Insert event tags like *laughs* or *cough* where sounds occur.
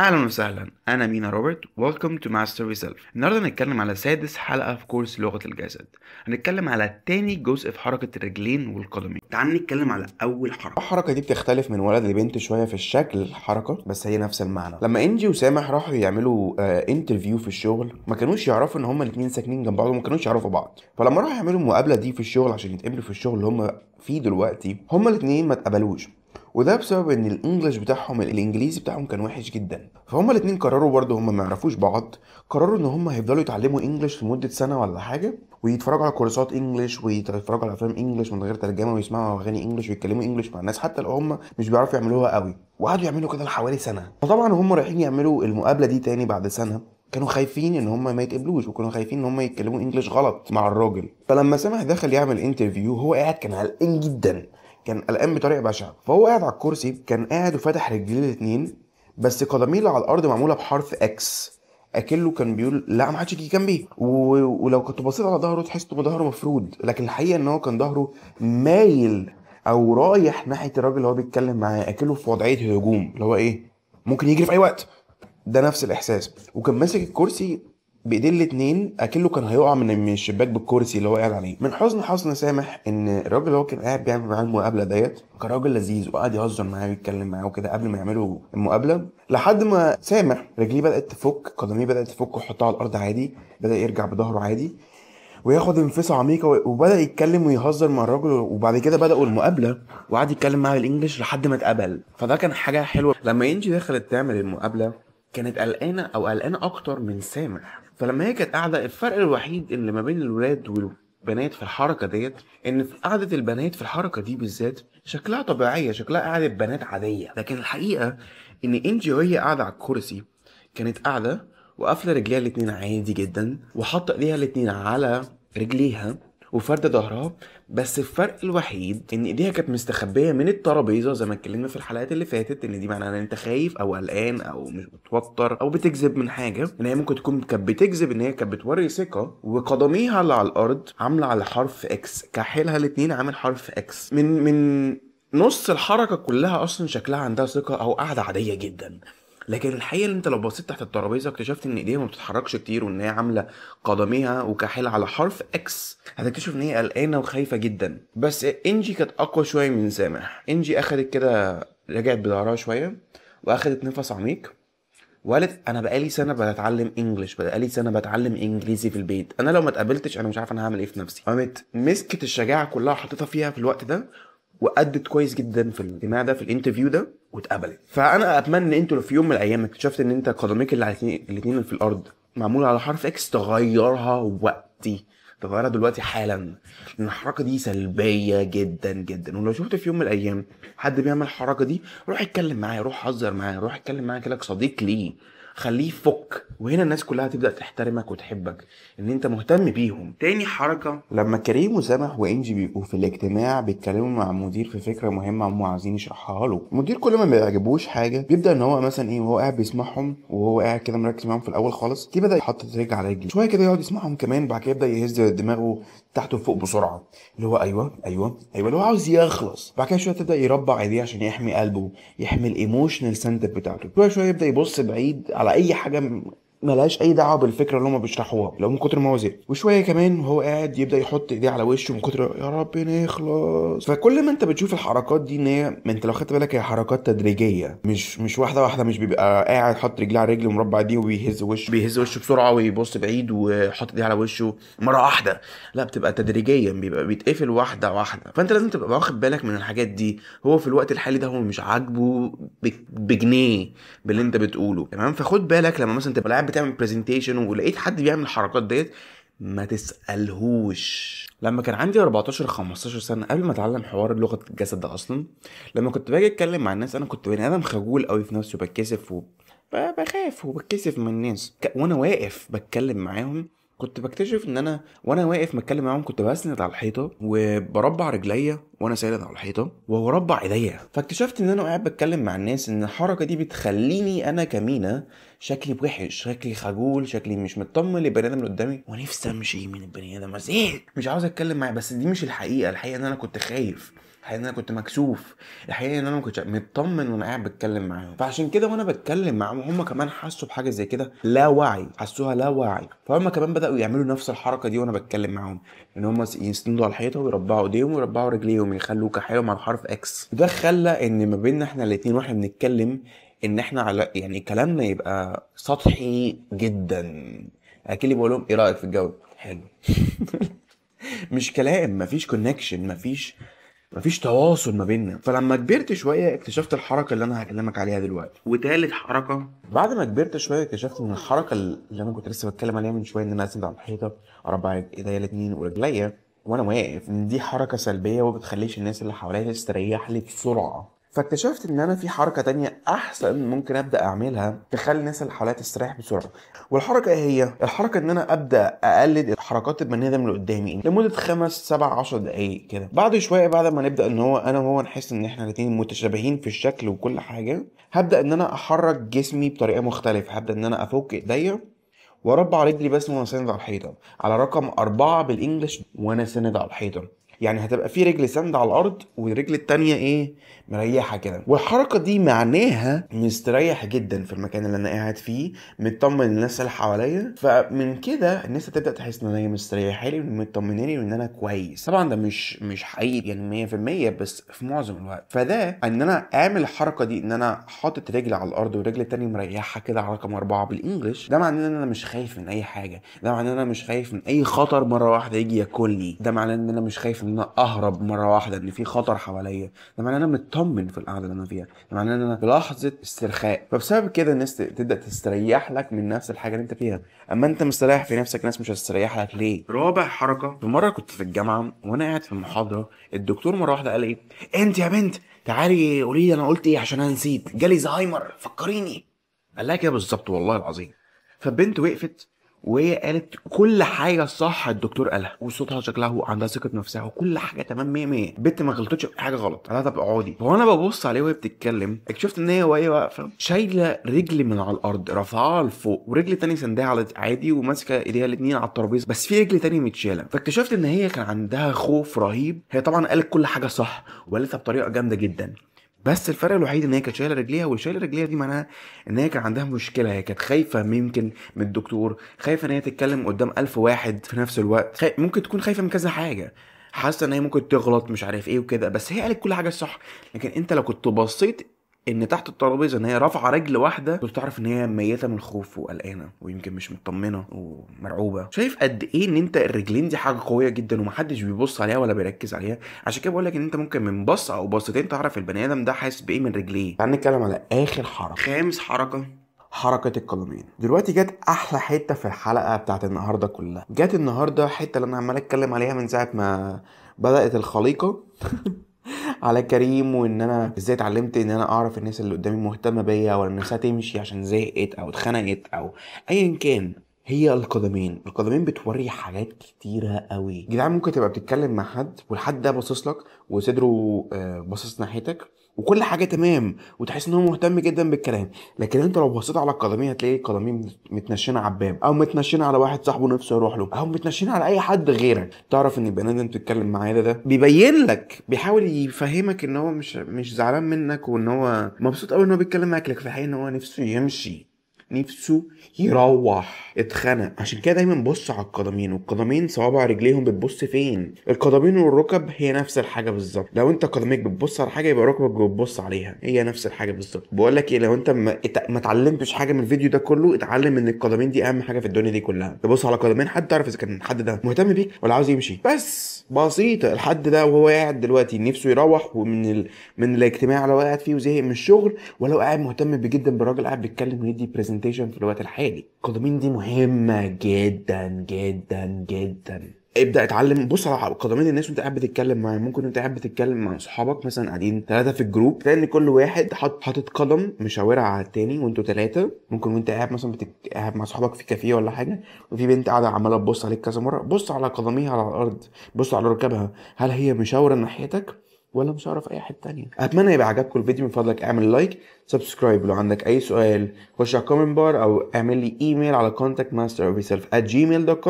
اهلا وسهلا انا مينا روبرت welcome تو ماستر ريزلف النهارده هنتكلم على سادس حلقه في كورس لغه الجسد هنتكلم على تاني جزء في حركه الرجلين والقدمين تعال نتكلم على اول حركه الحركه دي بتختلف من ولد لبنت شويه في الشكل الحركه بس هي نفس المعنى لما انجي وسامح راحوا يعملوا انترفيو آه، في الشغل ما كانوش يعرفوا ان هما الاثنين ساكنين جنب بعض وما كانوش يعرفوا بعض فلما راحوا يعملوا المقابله دي في الشغل عشان يتقابلوا في الشغل اللي هما فيه دلوقتي هما الاثنين ما اتقبلوش وده بسبب ان الانجليش بتاعهم الانجليزي بتاعهم كان وحش جدا فهم الاثنين قرروا برضه هم ما يعرفوش بعض قرروا ان هم هيفضلوا يتعلموا انجليش لمده سنه ولا حاجه ويتفرجوا على كورسات انجليش ويتفرجوا على افلام انجليش من غير ترجمه ويسمعوا اغاني انجليش ويتكلموا انجليش مع الناس حتى لو هم مش بيعرفوا يعملوها قوي وقعدوا يعملوا كده لحوالي سنه فطبعا هم رايحين يعملوا المقابله دي تاني بعد سنه كانوا خايفين ان هم ما يتقبلوش وكانوا خايفين ان هم يتكلموا انجليش غلط مع الراجل فلما سامح دخل يعمل انترفيو هو قاعد كان قلقان جدا كان قلقان بطريقه بشعه فهو قاعد على الكرسي كان قاعد وفتح رجليه الاثنين بس قدميه على الارض معموله بحرف اكس اكله كان بيقول لا ما حدش يجي جنبي و... ولو كنت بصيت على ظهره تحس ان ظهره مفرود لكن الحقيقه ان هو كان ظهره مايل او رايح ناحيه الراجل اللي هو بيتكلم معاه اكله في وضعيه هجوم اللي هو ايه ممكن يجري في اي وقت ده نفس الاحساس وكان ماسك الكرسي بايديه الاثنين اكنه كان هيقع من الشباك بالكرسي اللي هو قاعد عليه من حسن حسن سامح ان الراجل اللي هو كان قاعد بيعمل معاه المقابله ديت كان راجل لذيذ وقعد يهزر معاه ويتكلم معاه وكده قبل ما يعملوا المقابله لحد ما سامح رجليه بدات تفك قدميه بدات تفك ويحطها على الارض عادي بدا يرجع بظهره عادي وياخد انفاسه عميقه وبدا يتكلم ويهزر مع الراجل وبعد كده بداوا المقابله وقعد يتكلم معاه بالانجلش لحد ما اتقبل فده كان حاجه حلوه لما ينجي دخلت تعمل المقابله كانت قلقانه او قلقانه اكتر من سامح فلما هي كانت قاعده الفرق الوحيد اللي ما بين الولاد والبنات في الحركه ديت ان في قعده البنات في الحركه دي بالذات شكلها طبيعيه شكلها قعده بنات عاديه لكن الحقيقه ان انجي وهي قاعده على الكرسي كانت قاعده وقافله رجليها الاتنين عادي جدا وحاطه ايديها الاتنين على رجليها وفرده ظهرها بس الفرق الوحيد ان ايديها كانت مستخبيه من الترابيزه زي ما اتكلمنا في الحلقات اللي فاتت ان دي معناها ان انت خايف او قلقان او مش متوتر او بتكذب من حاجه ان هي ممكن تكون كانت بتكذب ان هي كانت بتوري ثقه وقدميها اللي على الارض عامله على حرف اكس كحيلها الاثنين عامل حرف اكس من من نص الحركه كلها اصلا شكلها عندها ثقه او قاعده عاديه جدا لكن الحقيقه ان انت لو بصيت تحت الترابيزه اكتشفت ان ايديها ما بتتحركش كتير وان هي عامله قدميها وكاحله على حرف اكس هتكتشف ان هي قلقانه وخايفه جدا بس انجي كانت اقوى شويه من سامح انجي اخدت كده رجعت بظهرها شويه واخدت نفس عميق وقالت انا بقالي سنه بتعلم انجلش بقالي سنه بتعلم انجليزي في البيت انا لو ما اتقابلتش انا مش عارف انا هعمل ايه في نفسي قامت مسكت الشجاعه كلها وحطيتها فيها في الوقت ده وادت كويس جدا في الاجتماع ده في الانترفيو ده واتقبلت فانا اتمنى ان انتوا لو في يوم من الايام اكتشفت ان انت قدميك اللي الاثنين في الارض معمول على حرف اكس تغيرها وقتي تغيرها دلوقتي حالا لان الحركه دي سلبيه جدا جدا ولو شفت في يوم من الايام حد بيعمل الحركه دي روح اتكلم معايا روح هزر معايا روح اتكلم معايا كده صديق ليه خليه يفك وهنا الناس كلها هتبدا تحترمك وتحبك ان انت مهتم بيهم تاني حركه لما كريم وسامح وانجي بيبقوا في الاجتماع بيتكلموا مع مدير في فكره مهمه هم عايزين يشرحها له المدير كل ما بيعجبوش حاجه بيبدا ان هو مثلا ايه وهو قاعد بيسمعهم وهو قاعد كده مركز معاهم في الاول خالص كده بدا يحط رجل على رجل شويه كده يقعد يسمعهم كمان بعد كده يبدا يهز دماغه تحت وفوق بسرعه اللي هو ايوه ايوه ايوه اللي هو عاوز يخلص بعد كده شويه تبدا يربع ايديه عشان يحمي قلبه يحمي الايموشنال سنتر بتاعته شويه شويه يبدا يبص بعيد على اي حاجه ملهاش اي دعوه بالفكره اللي هم بيشرحوها لو من كتر ما هو زهق وشويه كمان وهو قاعد يبدا يحط ايديه على وشه من كتر يا رب نخلص فكل ما انت بتشوف الحركات دي ان هي ما انت لو خدت بالك هي حركات تدريجيه مش مش واحده واحده مش بيبقى قاعد حاطط رجليه على رجل مربع دي وبيهز وشه بيهز وشه بسرعه ويبص بعيد ويحط ايديه على وشه مره واحده لا بتبقى تدريجيا بيبقى بيتقفل واحده واحده فانت لازم تبقى واخد بالك من الحاجات دي هو في الوقت الحالي ده هو مش عاجبه بجنيه باللي انت بتقوله تمام فخد بالك لما مثلا تبقى لاعب بتعمل برزنتيشن ولقيت حد بيعمل الحركات ديت ما تسالهوش لما كان عندي 14 15 سنه قبل ما اتعلم حوار لغه الجسد ده اصلا لما كنت باجي اتكلم مع الناس انا كنت بني ادم خجول قوي في نفسي وبتكسف وبخاف وبتكسف من الناس وانا واقف بتكلم معاهم كنت بكتشف ان انا وانا واقف متكلم معاهم كنت بسند على الحيطه وبربع رجليا وانا ساند على الحيطه وبربع ايديا فاكتشفت ان انا قاعد بتكلم مع الناس ان الحركه دي بتخليني انا كمينا شكلي وحش شكلي خجول شكلي مش مطمن للبني ادم اللي قدامي ونفسي امشي من البني ادم مش عاوز اتكلم معاه بس دي مش الحقيقه الحقيقه ان انا كنت خايف الحقيقه ان انا كنت مكسوف الحقيقه ان انا ما كنتش مطمن وانا قاعد بتكلم معاهم فعشان كده وانا بتكلم معاهم هم كمان حسوا بحاجه زي كده لا وعي حسوها لا وعي فهم كمان بداوا يعملوا نفس الحركه دي وانا بتكلم معاهم ان هم يسندوا على الحيطه ويربعوا ايديهم ويربعوا رجليهم يخلوا حالهم على حرف اكس وده خلى ان ما بيننا احنا الاثنين واحنا بنتكلم ان احنا على يعني كلامنا يبقى سطحي جدا اكيد بقول لهم ايه رايك في الجو حلو *laughs* مش كلام مفيش كونكشن مفيش مفيش تواصل ما بيننا فلما كبرت شويه اكتشفت الحركه اللي انا هكلمك عليها دلوقتي وتالت حركه بعد ما كبرت شويه اكتشفت ان الحركه اللي انا كنت لسه بتكلم عليها من شويه ان انا اسند على الحيطه اربع ايديا الاتنين ورجليا وانا واقف ان دي حركه سلبيه وما بتخليش الناس اللي حواليا تستريح لي بسرعه فاكتشفت ان انا في حركه تانية احسن ممكن ابدا اعملها تخلي الناس اللي حواليا تستريح بسرعه والحركه ايه هي الحركه ان انا ابدا اقلد حركات البني ادم اللي قدامي لمده خمس سبع عشر دقائق كده بعد شويه بعد ما نبدا ان هو انا وهو نحس ان احنا الاثنين متشابهين في الشكل وكل حاجه هبدا ان انا احرك جسمي بطريقه مختلفه هبدا ان انا افك ايديا واربع رجلي بس وانا ساند على الحيطه على رقم اربعه بالانجلش وانا ساند على الحيطه يعني هتبقى في رجل ساند على الارض والرجل التانيه ايه مريحه كده والحركه دي معناها مستريح جدا في المكان اللي انا قاعد فيه مطمن الناس اللي حواليا فمن كده الناس هتبدا تحس ان هي مستريح لي ومطمنه وان انا كويس طبعا ده مش مش حقيقي يعني 100% بس في معظم الوقت فده ان انا اعمل الحركه دي ان انا حاطط رجل على الارض والرجل التانيه مريحها كده على رقم اربعه بالانجلش ده معناه ان انا مش خايف من اي حاجه ده معناه ان انا مش خايف من اي خطر مره واحده يجي ياكلني ده معناه ان انا مش خايف من ان اهرب مره واحده ان في خطر حواليا ده معناه ان انا مطمن في القعده اللي انا فيها ده معناه ان انا في لحظه استرخاء فبسبب كده الناس تبدا تستريح لك من نفس الحاجه اللي انت فيها اما انت مستريح في نفسك ناس مش هتستريح لك ليه رابع حركه في مره كنت في الجامعه وانا قاعد في المحاضره الدكتور مره واحده قال ايه انت يا بنت تعالي قولي لي انا قلت ايه عشان انا نسيت جالي زهايمر فكريني قال لها كده بالظبط والله العظيم فالبنت وقفت وهي قالت كل حاجه صح الدكتور قالها وصوتها شكلها وعندها ثقه نفسها وكل حاجه تمام 100 100 بنت ما غلطتش في حاجه غلط انا طب اقعدي وانا ببص عليها وهي بتتكلم اكتشفت ان هي وهي واقفه شايله رجل من على الارض رافعاها لفوق ورجل تاني سندها على عادي وماسكه ايديها الاثنين على الترابيزه بس في رجل تاني متشاله فاكتشفت ان هي كان عندها خوف رهيب هي طبعا قالت كل حاجه صح وقالتها بطريقه جامده جدا بس الفرق الوحيد ان هي كانت شايله رجليها وشايله رجليها دي معناها ان هي كان عندها مشكله هي كانت خايفه يمكن من الدكتور خايفه ان هي تتكلم قدام ألف واحد في نفس الوقت خي... ممكن تكون خايفه من كذا حاجه حاسه ان هي ممكن تغلط مش عارف ايه وكده بس هي قالت كل حاجه صح لكن انت لو كنت بصيت ان تحت الترابيزه ان هي رافعه رجل واحده كنت تعرف ان هي ميته من الخوف وقلقانه ويمكن مش مطمنه ومرعوبه شايف قد ايه ان انت الرجلين دي حاجه قويه جدا ومحدش بيبص عليها ولا بيركز عليها عشان كده بقول لك ان انت ممكن من بصه او بصتين تعرف البني ادم ده حاسس بايه من رجليه تعال نتكلم على اخر حركه خامس حركه حركة القدمين دلوقتي جت أحلى حتة في الحلقة بتاعت النهاردة كلها جت النهاردة حتة اللي أنا عمال أتكلم عليها من ساعة ما بدأت الخليقة *laughs* على كريم وان انا ازاي اتعلمت ان انا اعرف الناس اللي قدامي مهتمه بيا ولا نفسها تمشي عشان زهقت او اتخنقت او ايا كان هي القدمين القدمين بتوري حاجات كتيرة قوي جدعان ممكن تبقى بتتكلم مع حد والحد ده باصص لك وصدره آه، باصص ناحيتك وكل حاجه تمام وتحس ان هو مهتم جدا بالكلام لكن انت لو بصيت على القدمين هتلاقي القدمين متنشنه على باب او متنشنه على واحد صاحبه نفسه يروح له او متنشنه على اي حد غيرك تعرف ان البني ادم بتتكلم معاه ده, ده بيبين لك بيحاول يفهمك ان هو مش مش زعلان منك وان هو مبسوط قوي ان هو بيتكلم معاك لكن في الحقيقه ان هو نفسه يمشي نفسه يروح اتخنق عشان كده دايما بص على القدمين والقدمين صوابع رجليهم بتبص فين القدمين والركب هي نفس الحاجه بالظبط لو انت قدميك بتبص على حاجه يبقى ركبك بتبص عليها هي نفس الحاجه بالظبط بقول لك ايه لو انت ما, ما اتعلمتش حاجه من الفيديو ده كله اتعلم ان القدمين دي اهم حاجه في الدنيا دي كلها تبص على قدمين حد تعرف اذا كان الحد ده مهتم بيك ولا عاوز يمشي بس بسيطه الحد ده وهو قاعد دلوقتي نفسه يروح ومن ال... من الاجتماع اللي هو قاعد فيه وزهق من الشغل ولا قاعد مهتم جدا بالراجل قاعد بيتكلم ويدي برزنت البرزنتيشن في الوقت الحالي القدمين دي مهمه جدا جدا جدا ابدا اتعلم بص على قدمين الناس وانت قاعد بتتكلم معاهم ممكن وانت قاعد بتتكلم مع اصحابك مثلا قاعدين ثلاثه في الجروب تلاقي ان كل واحد حاطط حط قدم مشاورها على التاني وانتوا ثلاثه ممكن وانت قاعد مثلا بتك... قاعد مع اصحابك في كافيه ولا حاجه وفي بنت قاعده عماله تبص عليك كذا مره بص على قدميها على الارض بص على ركبها هل هي مشاوره ناحيتك ولا مش هعرف اي حته تانية اتمنى يبقى عجبكم الفيديو من فضلك اعمل لايك سبسكرايب لو عندك اي سؤال خش على الكومنت بار او اعمل لي ايميل على contactmasterofiself at gmail.com